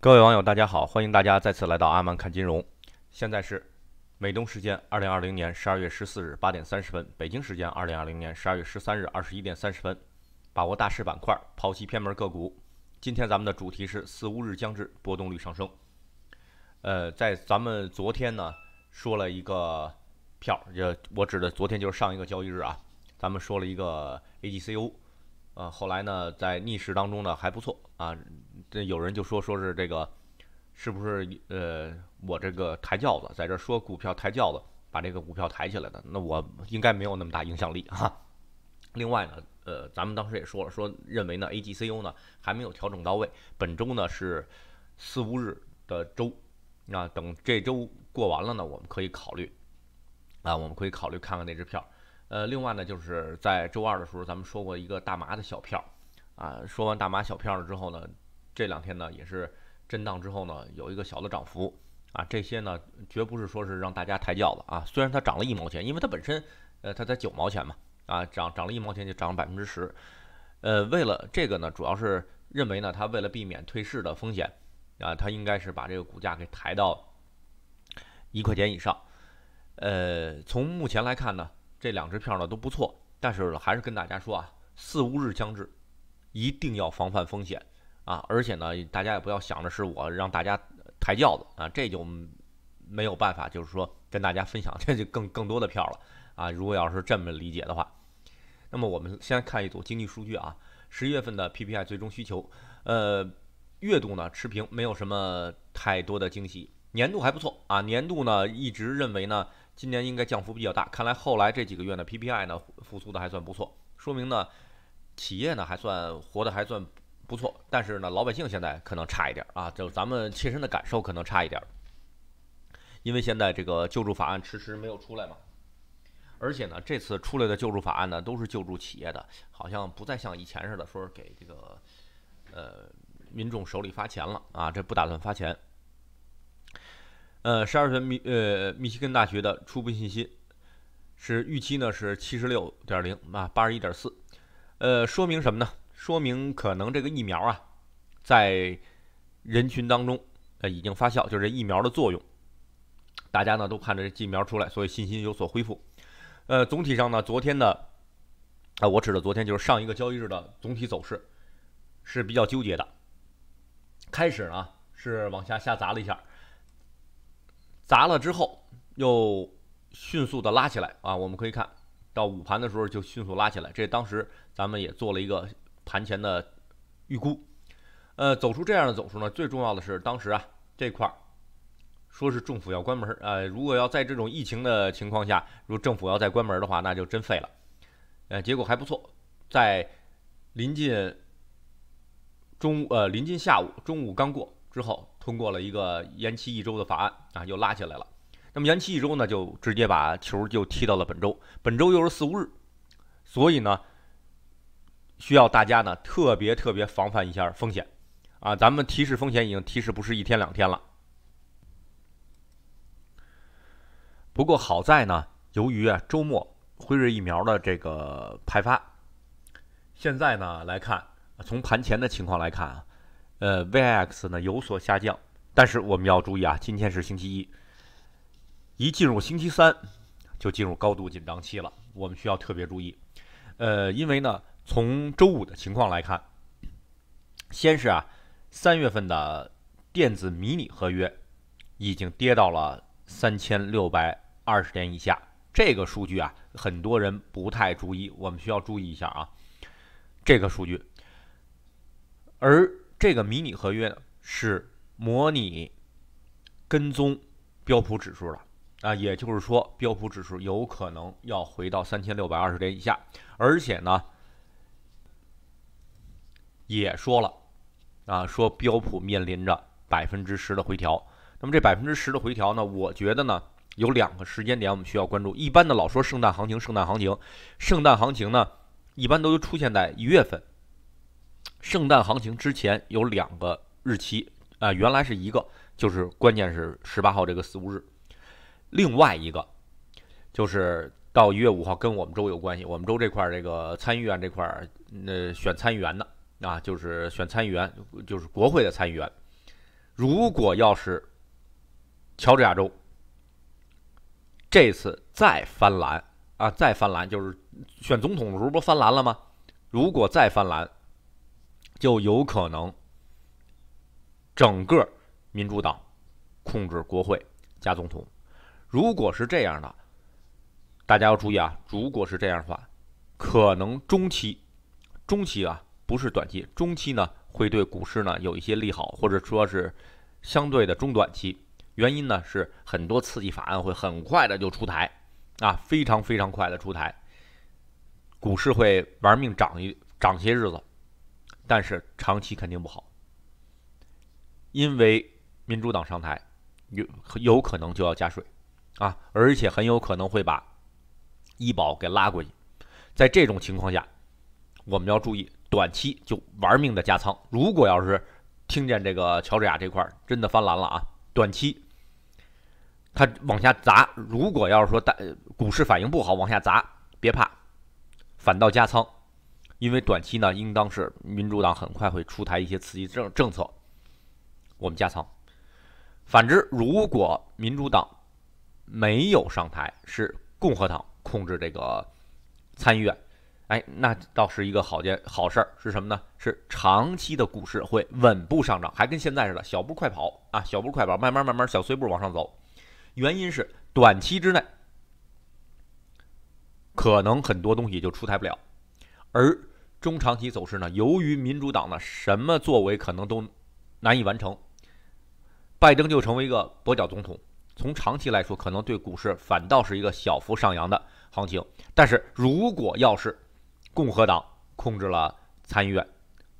各位网友，大家好，欢迎大家再次来到阿曼看金融。现在是美东时间二零二零年十二月十四日八点三十分，北京时间二零二零年十二月十三日二十一点三十分。把握大势板块，抛弃偏门个股。今天咱们的主题是四五日将至，波动率上升。呃，在咱们昨天呢说了一个票，就我指的昨天就是上一个交易日啊，咱们说了一个 AGCO，呃，后来呢在逆势当中呢还不错啊。这有人就说，说是这个，是不是呃，我这个抬轿子，在这说股票抬轿子，把这个股票抬起来的，那我应该没有那么大影响力哈。另外呢，呃，咱们当时也说了，说认为呢，AGCU 呢还没有调整到位，本周呢是四五日的周，那等这周过完了呢，我们可以考虑啊，我们可以考虑看看那只票。呃，另外呢，就是在周二的时候，咱们说过一个大麻的小票，啊，说完大麻小票了之后呢。这两天呢，也是震荡之后呢，有一个小的涨幅，啊，这些呢绝不是说是让大家抬轿子啊。虽然它涨了一毛钱，因为它本身，呃，它才九毛钱嘛，啊，涨涨了一毛钱就涨了百分之十，呃，为了这个呢，主要是认为呢，它为了避免退市的风险，啊，它应该是把这个股价给抬到一块钱以上，呃，从目前来看呢，这两只票呢都不错，但是还是跟大家说啊，四五日将至，一定要防范风险。啊，而且呢，大家也不要想着是我让大家抬轿子啊，这就没有办法，就是说跟大家分享 这就更更多的票了啊。如果要是这么理解的话，那么我们先看一组经济数据啊，十一月份的 PPI 最终需求，呃，月度呢持平，没有什么太多的惊喜，年度还不错啊。年度呢一直认为呢今年应该降幅比较大，看来后来这几个月呢 PPI 呢复苏的还算不错，说明呢企业呢还算活的还算。不错，但是呢，老百姓现在可能差一点啊，就咱们切身的感受可能差一点，因为现在这个救助法案迟迟没有出来嘛，而且呢，这次出来的救助法案呢，都是救助企业的，好像不再像以前似的说是给这个呃民众手里发钱了啊，这不打算发钱。呃，十二月密呃密西根大学的初步信息是预期呢是七十六点零啊八十一点四，呃，说明什么呢？说明可能这个疫苗啊，在人群当中呃已经发酵，就是疫苗的作用。大家呢都盼着这疫苗出来，所以信心有所恢复。呃，总体上呢，昨天的啊，我指的昨天就是上一个交易日的总体走势是比较纠结的。开始呢是往下下砸了一下，砸了之后又迅速的拉起来啊。我们可以看到午盘的时候就迅速拉起来，这当时咱们也做了一个。盘前的预估，呃，走出这样的走势呢，最重要的是当时啊这块儿说是政府要关门，呃，如果要在这种疫情的情况下，如果政府要再关门的话，那就真废了。呃，结果还不错，在临近中呃临近下午中午刚过之后，通过了一个延期一周的法案啊，又拉起来了。那么延期一周呢，就直接把球就踢到了本周，本周又是四五日，所以呢。需要大家呢特别特别防范一下风险，啊，咱们提示风险已经提示不是一天两天了。不过好在呢，由于啊周末辉瑞疫苗的这个派发，现在呢来看，从盘前的情况来看啊，呃，VIX 呢有所下降，但是我们要注意啊，今天是星期一，一进入星期三就进入高度紧张期了，我们需要特别注意，呃，因为呢。从周五的情况来看，先是啊，三月份的电子迷你合约已经跌到了三千六百二十点以下。这个数据啊，很多人不太注意，我们需要注意一下啊，这个数据。而这个迷你合约是模拟跟踪标普指数的。啊，也就是说，标普指数有可能要回到三千六百二十点以下，而且呢。也说了，啊，说标普面临着百分之十的回调。那么这百分之十的回调呢？我觉得呢，有两个时间点我们需要关注。一般的老说圣诞行情，圣诞行情，圣诞行情呢，一般都出现在一月份。圣诞行情之前有两个日期啊，原来是一个，就是关键是十八号这个四五日，另外一个就是到一月五号，跟我们州有关系。我们州这块儿这个参议院这块儿，那选参议员的。啊，就是选参议员，就是国会的参议员。如果要是乔治亚州这次再翻蓝啊，再翻蓝，就是选总统的时候不翻蓝了吗？如果再翻蓝，就有可能整个民主党控制国会加总统。如果是这样的，大家要注意啊！如果是这样的话，可能中期，中期啊。不是短期，中期呢会对股市呢有一些利好，或者说是相对的中短期。原因呢是很多刺激法案会很快的就出台，啊，非常非常快的出台，股市会玩命涨一涨些日子。但是长期肯定不好，因为民主党上台有有可能就要加税，啊，而且很有可能会把医保给拉过去。在这种情况下。我们要注意，短期就玩命的加仓。如果要是听见这个乔治亚这块真的翻蓝了啊，短期它往下砸。如果要是说大股市反应不好往下砸，别怕，反倒加仓，因为短期呢，应当是民主党很快会出台一些刺激政政策，我们加仓。反之，如果民主党没有上台，是共和党控制这个参议院。哎，那倒是一个好件好事儿，是什么呢？是长期的股市会稳步上涨，还跟现在似的，小步快跑啊，小步快跑，慢慢慢慢小碎步往上走。原因是短期之内可能很多东西就出台不了，而中长期走势呢，由于民主党的什么作为可能都难以完成，拜登就成为一个跛脚总统。从长期来说，可能对股市反倒是一个小幅上扬的行情。但是如果要是共和党控制了参议院，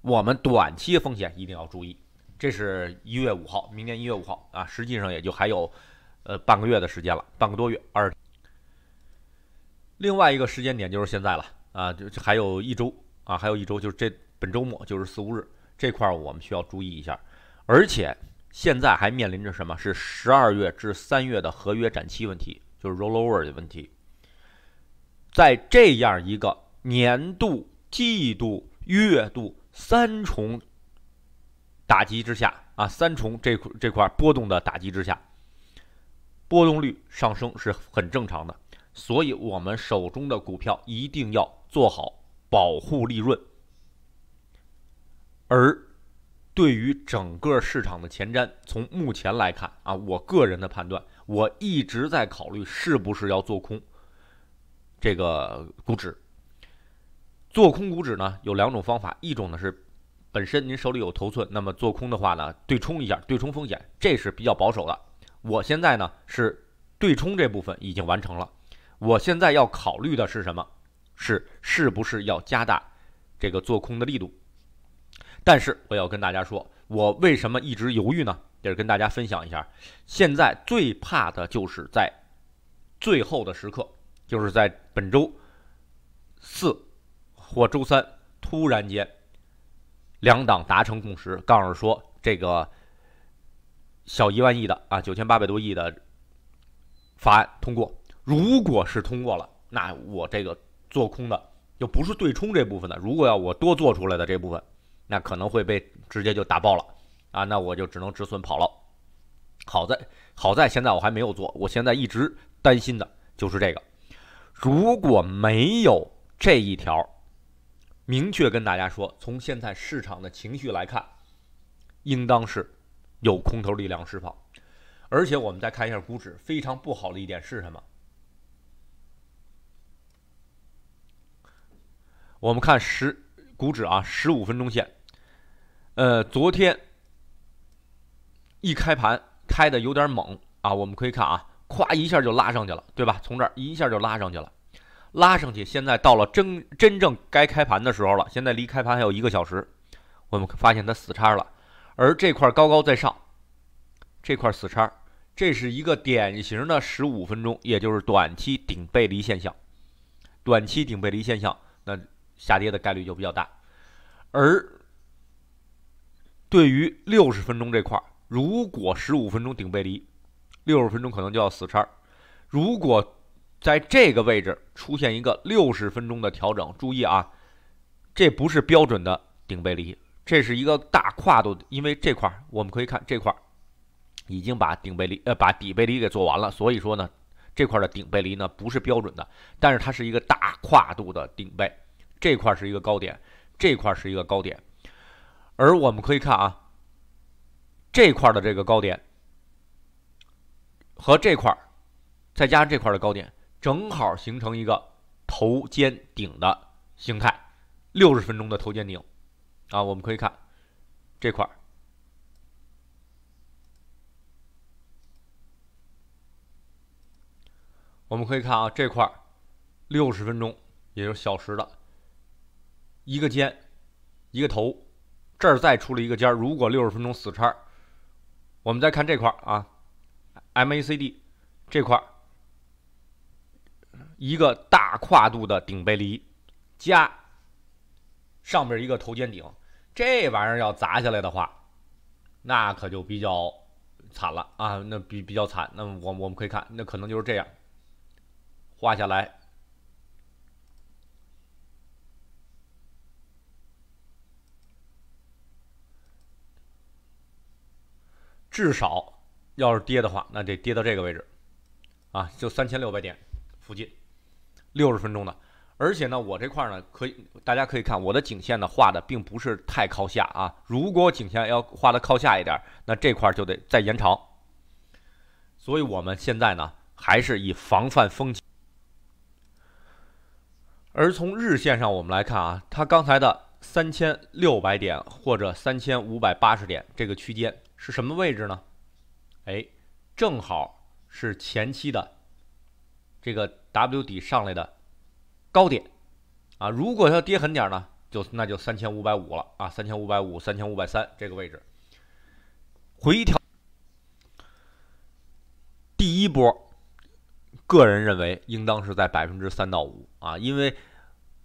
我们短期风险一定要注意。这是一月五号，明年一月五号啊，实际上也就还有，呃，半个月的时间了，半个多月。二，另外一个时间点就是现在了啊，就还有一周啊，还有一周，就是这本周末就是四五日这块儿，我们需要注意一下。而且现在还面临着什么？是十二月至三月的合约展期问题，就是 roll over 的问题，在这样一个。年度、季度、月度三重打击之下啊，三重这这块波动的打击之下，波动率上升是很正常的。所以我们手中的股票一定要做好保护利润。而对于整个市场的前瞻，从目前来看啊，我个人的判断，我一直在考虑是不是要做空这个股指。做空股指呢有两种方法，一种呢是本身您手里有头寸，那么做空的话呢，对冲一下，对冲风险，这是比较保守的。我现在呢是对冲这部分已经完成了，我现在要考虑的是什么？是是不是要加大这个做空的力度？但是我要跟大家说，我为什么一直犹豫呢？也是跟大家分享一下，现在最怕的就是在最后的时刻，就是在本周四。或周三突然间，两党达成共识，杠上说这个小一万亿的啊，九千八百多亿的法案通过。如果是通过了，那我这个做空的又不是对冲这部分的，如果要我多做出来的这部分，那可能会被直接就打爆了啊！那我就只能止损跑了。好在好在现在我还没有做，我现在一直担心的就是这个。如果没有这一条，明确跟大家说，从现在市场的情绪来看，应当是，有空头力量释放，而且我们再看一下股指，非常不好的一点是什么？我们看十股指啊，十五分钟线，呃，昨天，一开盘开的有点猛啊，我们可以看啊，咵一下就拉上去了，对吧？从这儿一下就拉上去了。拉上去，现在到了真真正该开盘的时候了。现在离开盘还有一个小时，我们发现它死叉了，而这块高高在上，这块死叉，这是一个典型的十五分钟，也就是短期顶背离现象。短期顶背离现象，那下跌的概率就比较大。而对于六十分钟这块，如果十五分钟顶背离，六十分钟可能就要死叉。如果在这个位置出现一个六十分钟的调整，注意啊，这不是标准的顶背离，这是一个大跨度。因为这块我们可以看这块已经把顶背离呃把底背离给做完了，所以说呢这块的顶背离呢不是标准的，但是它是一个大跨度的顶背。这块是一个高点，这块是一个高点，而我们可以看啊这块的这个高点和这块儿，再加上这块的高点。正好形成一个头肩顶的形态，六十分钟的头肩顶啊，我们可以看这块儿，我们可以看啊这块儿，六十分钟也就是小时的一个肩，一个头，这儿再出了一个尖儿。如果六十分钟死叉，我们再看这块儿啊，MACD 这块儿。一个大跨度的顶背离，加上面一个头肩顶，这玩意儿要砸下来的话，那可就比较惨了啊！那比比较惨。那我我们可以看，那可能就是这样，画下来，至少要是跌的话，那得跌到这个位置啊，就三千六百点附近。六十分钟的，而且呢，我这块呢，可以，大家可以看我的颈线呢画的并不是太靠下啊。如果颈线要画的靠下一点，那这块就得再延长。所以我们现在呢，还是以防范风险。而从日线上我们来看啊，它刚才的三千六百点或者三千五百八十点这个区间是什么位置呢？哎，正好是前期的。这个 W 底上来的高点啊，如果要跌狠点呢，就那就三千五百五了啊，三千五百五、三千五百三这个位置回调，第一波，个人认为应当是在百分之三到五啊，因为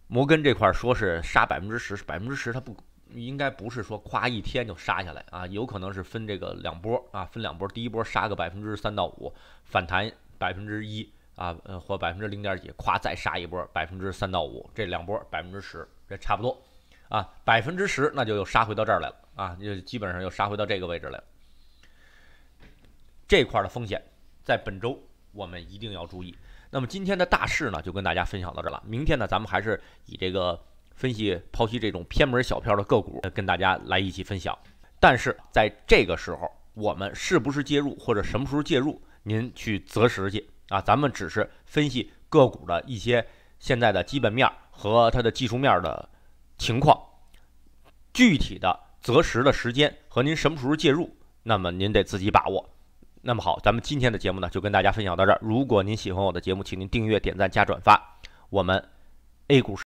摩根这块说是杀百分之十，百分之十它不应该不是说夸一天就杀下来啊，有可能是分这个两波啊，分两波，第一波杀个百分之三到五，反弹百分之一。啊，呃，或百分之零点几，夸再杀一波，百分之三到五，这两波百分之十，这差不多。啊，百分之十，那就又杀回到这儿来了啊，就基本上又杀回到这个位置来了。这块的风险在本周我们一定要注意。那么今天的大势呢，就跟大家分享到这了。明天呢，咱们还是以这个分析剖析这种偏门小票的个股，跟大家来一起分享。但是在这个时候，我们是不是介入，或者什么时候介入，您去择时去。啊，咱们只是分析个股的一些现在的基本面和它的技术面的情况，具体的择时的时间和您什么时候介入，那么您得自己把握。那么好，咱们今天的节目呢就跟大家分享到这儿。如果您喜欢我的节目，请您订阅、点赞、加转发。我们 A 股。